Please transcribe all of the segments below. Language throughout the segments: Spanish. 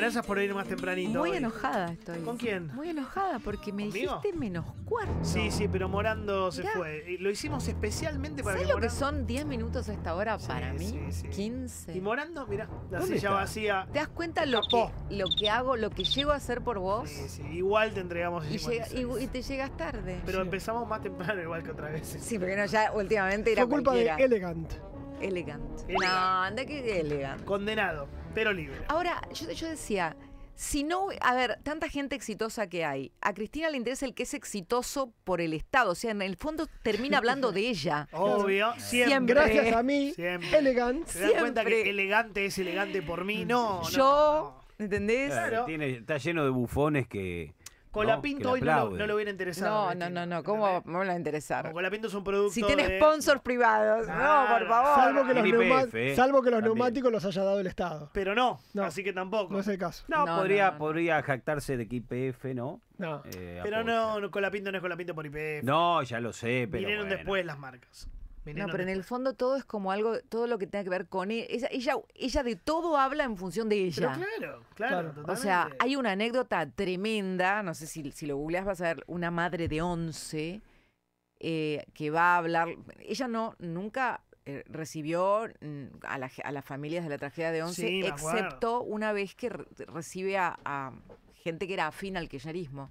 gracias por ir más tempranito. Muy enojada estoy. ¿Con quién? Muy enojada porque me dijiste menos cuarto. Sí, sí, pero Morando se fue. lo hicimos especialmente para ¿Sabes lo que son 10 minutos a esta hora para mí? 15. Y Morando, mirá, la silla vacía. ¿Te das cuenta lo que, lo que hago, lo que llego a hacer por vos? Sí, sí. Igual te entregamos y, y, te llegas tarde. Pero empezamos más temprano igual que otra vez. Sí, porque no, ya últimamente era Fue culpa de Elegant. Elegant. No, anda que Elegant. Condenado. Pero libre. Ahora, yo, decía, si no, a ver, tanta gente exitosa que hay, a Cristina le interesa el que es exitoso por el Estado, o sea, en el fondo termina hablando de ella. Obvio, siempre. Gracias a mí, siempre. elegante. ¿Se dan cuenta que elegante es elegante por mí? No, Yo, ¿entendés? está lleno de bufones que con la Pinto hoy no, no, lo hubiera interesado. No, no, no, no. ¿Cómo me van a interesar? Con la Pinto es un producto. Si tiene sponsors privados. no, por favor. Salvo que, los, eh, neumáticos los haya dado el Estado. Pero no, así que tampoco. No es el caso. No, podría, podría jactarse de que IPF, ¿no? No. Eh, pero no, con Pinto no es con Pinto por IPF. No, ya lo sé, pero. Vinieron después las marcas no, pero en el fondo todo es como algo, todo lo que tenga que ver con e-, ella. Ella, ella de todo habla en función de ella. Pero claro, claro. o sea, hay una anécdota tremenda, no sé si, si lo googleás vas a ver, una madre de 11 eh, que va a hablar. Ella no, nunca eh, recibió mm, a, las familias de la tragedia de 11, excepto una vez que recibe a, a gente que era afín al kirchnerismo.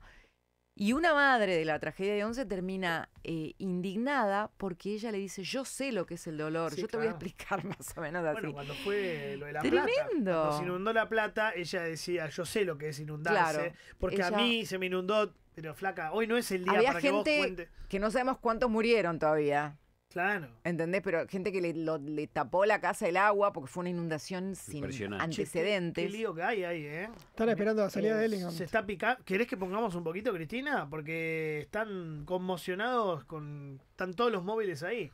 Y una madre de la tragedia de Once termina eh, indignada porque ella le dice, yo sé lo que es el dolor, yo te voy a explicar más o menos así. Bueno, cuando fue lo de la ¡Tremendo! Cuando se inundó la plata, ella decía, yo sé lo que es inundarse, claro, porque a mí se me inundó, pero flaca, hoy no es el día Había para que vos cuentes. que no sabemos cuántos murieron todavía. Claro. ¿Entendés? Pero gente que le, tapó la casa el agua porque fue una inundación sin antecedentes. qué, lío que hay ahí, ¿eh? Están esperando la salida de eh, Se está picando. ¿Querés que pongamos un poquito, Cristina? Porque están conmocionados con. Están todos los móviles ahí.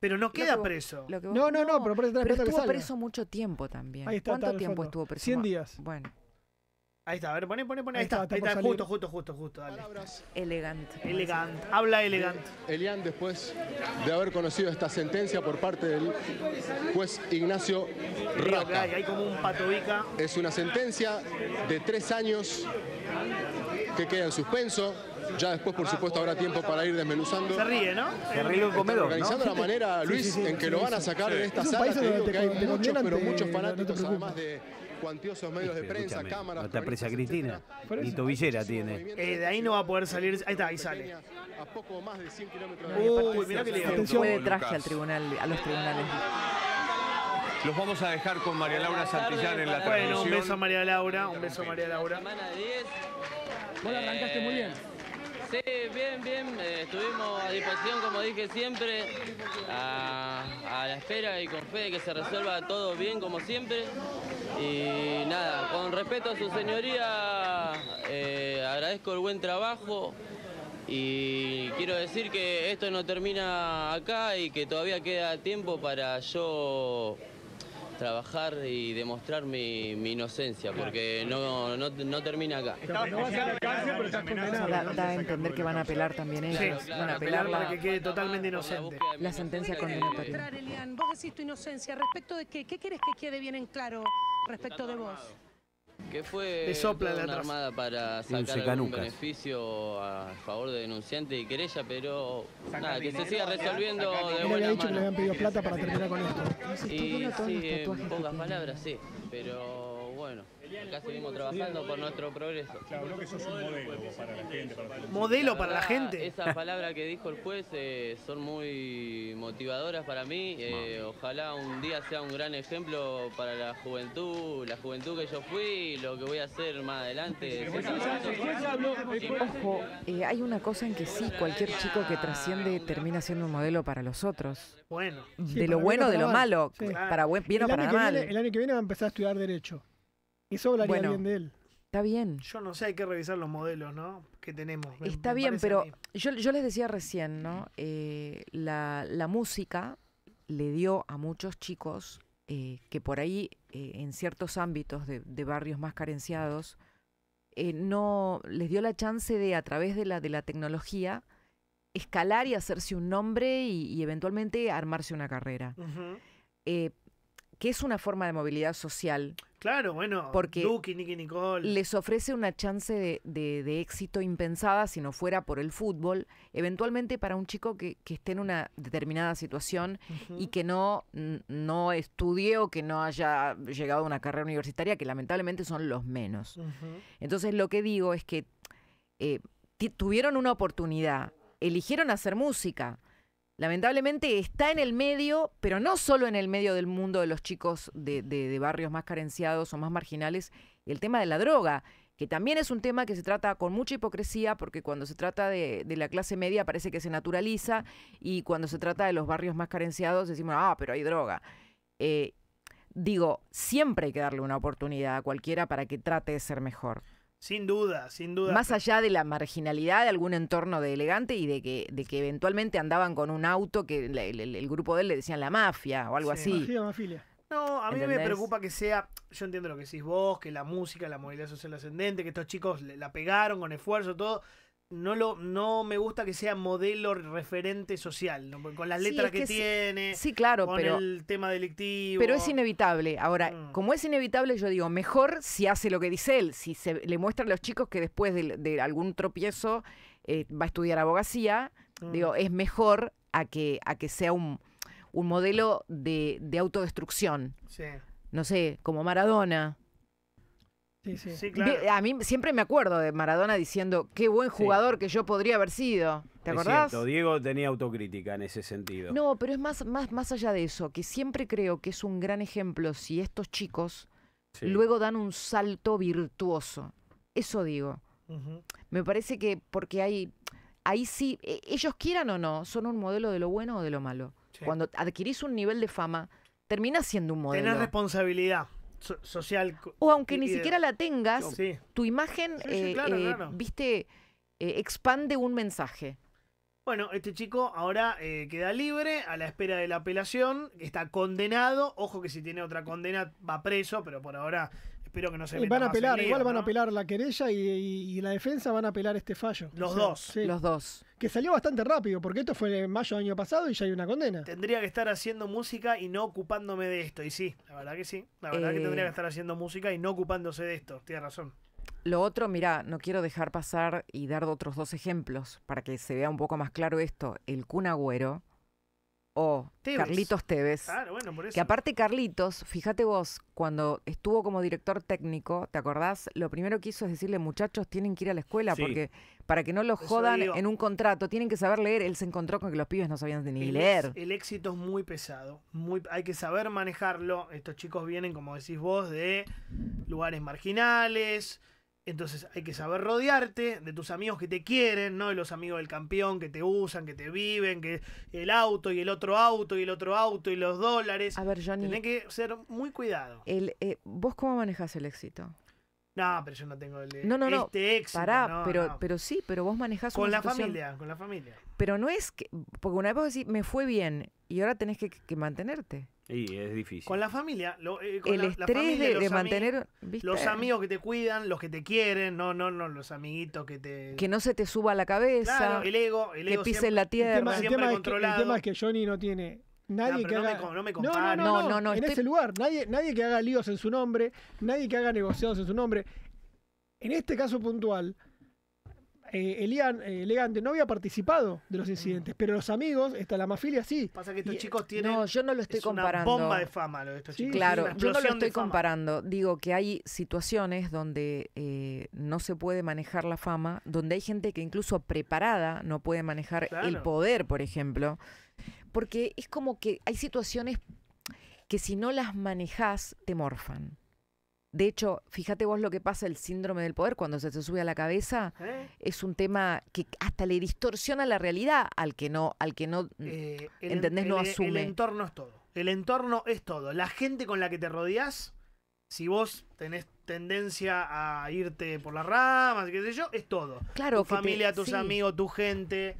Pero no queda preso. no, no, no, pero, por eso pero estuvo preso mucho tiempo también. ¿Cuánto tiempo estuvo preso? 100 días. Bueno. Ahí está, a ver, pone, pone, pone. Ahí, está, ahí está justo, justo, justo, justo. Elegante. Elegante. Habla elegante. Eh, Elian, después de haber conocido esta sentencia por parte del juez Ignacio Raca. como un Es una sentencia de tres años que queda en suspenso. Ya después, por supuesto, habrá tiempo para ir desmenuzando. Se ríe, ¿no? Se ríe el comedor, organizando la manera, Luis, en que lo van a sacar de esta sala. Te que hay muchos, pero muchos fanáticos, además de cuantiosos medios de prensa, cámaras. No te Cristina, ni tobillera tiene. Eh, de ahí no va a poder salir. Ahí está, ahí sale. A poco más de 100 kilómetros de Uy, que traje al tribunal, a los tribunales. Los vamos a dejar con María Laura Santillán en la transmisión. Bueno, un beso a María Laura, un beso a María Laura. Vos la arrancaste eh, muy bien. Sí, bien, bien. Eh, estuvimos a disposición, como dije siempre, a, la espera y con fe de que se resuelva todo bien, como siempre. Y nada, con respeto a su señoría, eh, agradezco el buen trabajo. Y quiero decir que esto no termina acá y que todavía queda tiempo para yo trabajar y demostrar mi, mi inocencia, porque no, no, no termina acá. No la pero estás Da, a entender que van a apelar también ellos. van a apelar para que quede totalmente inocente. La sentencia condenatoria. Elian, vos decís tu inocencia. ¿Respecto de qué? ¿Qué querés que quede bien en claro respecto de vos? que fue una armada para sacar algún beneficio a favor de denunciante y querella, pero nada, que se siga resolviendo de buena dicho que le habían pedido plata para terminar con esto. Y sí, pocas palabras, sí, pero bueno, acá seguimos trabajando por nuestro progreso. Claro, que sos un modelo para la gente. Para modelo para la gente. Esas palabras que dijo el juez eh, son muy motivadoras para mí. Eh, ojalá un día sea un gran ejemplo para la juventud, la juventud que yo fui lo que voy a hacer más adelante. Ojo, eh, hay una cosa en que sí, cualquier chico que trasciende termina siendo un modelo para los otros. Bueno. De lo bueno, de lo malo. Para bien o para mal. el año que viene va a empezar a estudiar Derecho y hablaría bueno, bien de él. Está bien. Yo no sé, hay que revisar los modelos, ¿no? Que tenemos. está bien, pero yo, les decía recién, ¿no? Eh, la, música le dio a muchos chicos eh, que por ahí, eh, en ciertos ámbitos de, barrios más carenciados, no les dio la chance de, a través de la, de la tecnología, escalar y hacerse un nombre y, eventualmente armarse una carrera. que es una forma de movilidad social Claro, bueno, porque Nicole. les ofrece una chance de, éxito impensada si no fuera por el fútbol, eventualmente para un chico que, esté en una determinada situación y que no, no estudie o que no haya llegado a una carrera universitaria, que lamentablemente son los menos. Entonces lo que digo es que eh, tuvieron una oportunidad, eligieron hacer música, lamentablemente está en el medio, pero no solo en el medio del mundo de los chicos de, barrios más carenciados o más marginales, el tema de la droga que también es un tema que se trata con mucha hipocresía, porque cuando se trata de, la clase media parece que se naturaliza, y cuando se trata de los barrios más carenciados decimos, ah, pero hay droga. Eh, digo, siempre hay que darle una oportunidad a cualquiera para que trate de ser mejor. Sin duda, sin duda. Más allá de la marginalidad de algún entorno de elegante y de que, de que eventualmente andaban con un auto que el, grupo de él le decían la mafia o algo así. Mafia, No, a mí me preocupa que sea, yo entiendo lo que decís vos, que la música, la movilidad social ascendente, que estos chicos la pegaron con esfuerzo, todo, no, lo, no me gusta que sea modelo referente social, con las letras que, tiene, sí, claro, con pero, el tema delictivo. Pero es inevitable. Ahora, mm. como es inevitable, yo digo, mejor si hace lo que dice él, si se, le muestran a los chicos que después de, algún tropiezo eh, va a estudiar abogacía, mm. digo, es mejor a que, a que sea un, modelo de, de autodestrucción. No sé, como Maradona. Sí, A mí siempre me acuerdo de Maradona diciendo qué buen jugador que yo podría haber sido. ¿Te acordás? Diego tenía autocrítica en ese sentido. No, pero es más, más, más allá de eso, que siempre creo que es un gran ejemplo si estos chicos luego dan un salto virtuoso. Eso digo. Me parece que porque hay. Ahí sí, e, ellos quieran o no, son un modelo de lo bueno o de lo malo. Cuando adquirís un nivel de fama, terminás siendo un modelo. Tenés responsabilidad social. O aunque ni siquiera la tengas, tu imagen, eh, eh, viste, eh, expande un mensaje. Bueno, este chico ahora queda libre a la espera de la apelación, está condenado, ojo que si tiene otra condena va preso, pero por ahora espero que no se y van a apelar, igual van a apelar la querella y, la defensa van a apelar este fallo. Los dos. Los dos. Que salió bastante rápido, porque esto fue en mayo del año pasado y ya hay una condena. Tendría que estar haciendo música y no ocupándome de esto. Y sí, la verdad que sí. La verdad que eh. tendría que estar haciendo música y no ocupándose de esto. Tienes razón. Lo otro, mira, no quiero dejar pasar y dar otros dos ejemplos para que se vea un poco más claro esto. El Kun o Carlitos Teves Que aparte Carlitos, fíjate vos, cuando estuvo como director técnico, ¿te acordás? Lo primero que hizo es decirle, muchachos, tienen que ir a la escuela porque para que no los jodan en un contrato, tienen que saber leer. Él se encontró con que los pibes no sabían ni leer. el éxito es muy pesado, muy, hay que saber manejarlo. Estos chicos vienen, como decís vos, de lugares marginales, entonces hay que saber rodearte de tus amigos que te quieren, ¿no? De los amigos del campeón que te usan, que te viven, que el auto y el otro auto y el otro auto y los dólares. A ver, Johnny. Tenés que ser muy cuidado. El, eh, ¿Vos cómo manejas el éxito? No, pero yo no tengo el, no, no, no. este éxito. Pará, pero, pero sí, pero vos manejas Con la familia, con la familia. Pero no es que. Porque una vez vos decís, me fue bien, y ahora tenés que mantenerte es difícil. Con la familia, el estrés de, mantener los amigos que te cuidan, los que te quieren, no, no, no, los amiguitos que te que no se te suba la cabeza, el ego, el ego que pisen la tierra, el tema, controlado. Es que, Johnny no tiene Nadie que no Me, no, no, no, En ese lugar. Nadie, nadie que haga líos en su nombre. Nadie que haga negociados en su nombre. En este caso puntual, eh, Elian, eh, Elegante no había participado de los incidentes, mm. pero los amigos, está la mafilia sí. Pasa que estos eh, chicos tienen. No, yo no lo estoy comparando. Una bomba de fama lo de estos chicos. Claro, yo no lo estoy comparando. Digo que hay situaciones donde eh, no se puede manejar la fama, donde hay gente que incluso preparada no puede manejar el poder, por ejemplo. Porque es como que hay situaciones que si no las manejas, te morfan. De hecho, fíjate vos lo que pasa el síndrome del poder cuando se te sube a la cabeza. Eh. Es un tema que hasta le distorsiona la realidad al que no, al que no eh, entendés, no asume. El entorno es todo. El entorno es todo. La gente con la que te rodeas si vos tenés tendencia a irte por las ramas, qué sé yo, es todo. Claro, tu familia, tus amigos, tu gente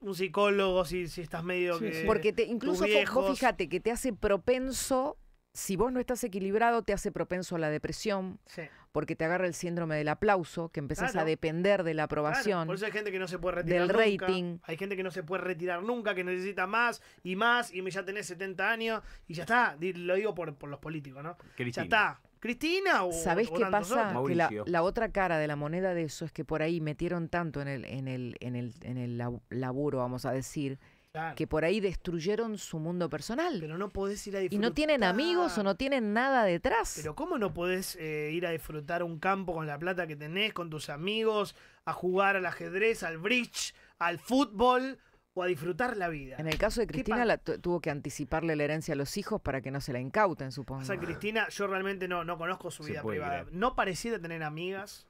un psicólogo si, si estás medio Porque te, incluso fíjate que te hace propenso si vos no estás equilibrado, te hace propenso a la depresión, porque te agarra el síndrome del aplauso, que empezás a depender de la aprobación. Por eso hay gente que no se puede retirar. Del nunca. rating. Hay gente que no se puede retirar nunca, que necesita más y más, y ya tenés 70 años, y ya está. Lo digo por, los políticos, ¿no? Cristina. Ya está. Cristina o. ¿Sabés qué pasa? Que la, otra cara de la moneda de eso es que por ahí metieron tanto en el, en el, el, en el laburo, vamos a decir que por ahí destruyeron su mundo personal. Pero no podés ir a disfrutar. Y no tienen amigos o no tienen nada detrás. Pero ¿cómo no podés eh, ir a disfrutar un campo con la plata que tenés, con tus amigos, a jugar al ajedrez, al bridge, al fútbol? o a disfrutar la vida. En el caso de Cristina, tuvo que anticiparle la herencia a los hijos para que no se la incauten, supongo. O sea, Cristina, yo realmente no, no conozco su vida privada. No parecía tener amigas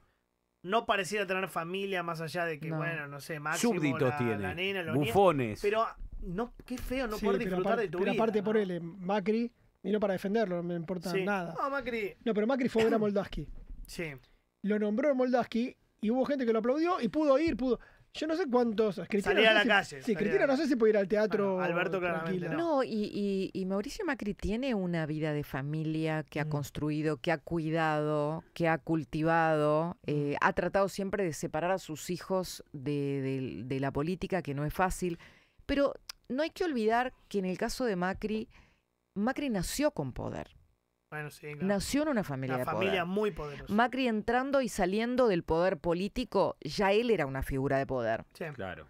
no pareciera tener familia más allá de que, bueno, no sé, Máximo, Súbditos tiene. bufones. pero no, qué feo no puedo poder disfrutar de tu pero aparte por él, Macri, vino para defenderlo, no me importa nada. No, Macri. No, pero Macri fue a ver Moldaski. sí. Lo nombró Moldaski y hubo gente que lo aplaudió y pudo ir, pudo. Yo no sé cuántos. Cristina, a la calle. Sí, Cristina no sé si puede ir al teatro. Alberto no. y, y, y Mauricio Macri tiene una vida de familia que ha mm. construido, que ha cuidado, que ha cultivado. Mm. Eh, ha tratado siempre de separar a sus hijos de la política, que no es fácil. Pero no hay que olvidar que en el caso de Macri, Macri nació con poder. Nació en una familia una familia muy poderosa. Macri entrando y saliendo del poder político, ya él era una figura de poder. Sí. Claro.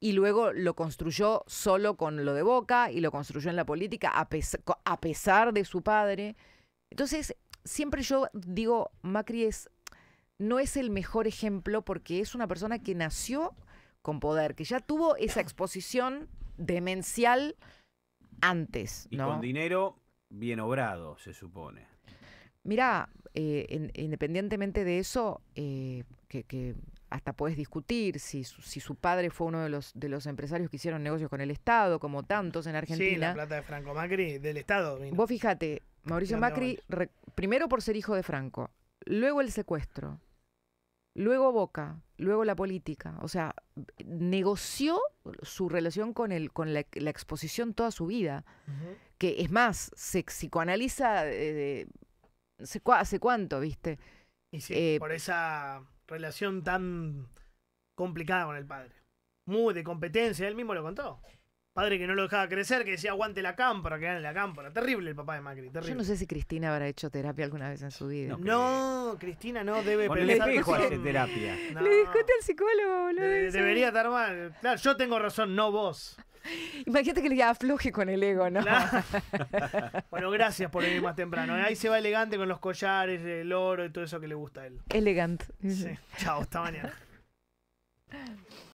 Y luego lo construyó solo con lo de Boca y lo construyó en la política a, pesar de su padre. Entonces, siempre yo digo, Macri es, no es el mejor ejemplo porque es una persona que nació con poder, que ya tuvo esa exposición demencial antes. ¿no? Y con dinero bien obrado, se supone. Mirá, eh, independientemente de eso, eh, que, hasta puedes discutir si, su padre fue uno de los, de los empresarios que hicieron negocios con el Estado, como tantos en Argentina. Sí, la plata de Franco Macri, del Estado. Vos fíjate, Mauricio Macri, primero por ser hijo de Franco, luego el secuestro, luego Boca, luego la política. O sea, negoció su relación con, el, con la, exposición toda su vida. Que es más, se psicoanaliza eh, hace, cuánto, ¿viste? Eh, por esa relación tan complicada con el padre. Muy de competencia, él mismo lo contó. Padre que no lo dejaba crecer, que decía aguante la cámpora, que gane la cámara, Terrible el papá de Macri, terrible. Yo no sé si Cristina habrá hecho terapia alguna vez en su vida. No, Cristina no debe pensar hacer terapia. Le discute al psicólogo, boludo. debería estar mal. Claro, yo tengo razón, no vos. Imagínate que le afloje con el ego, ¿no? bueno, gracias por venir más temprano. ¿eh? Ahí se va elegante con los collares, el oro y todo eso que le gusta a él. Elegante. Sí. Chao, hasta mañana.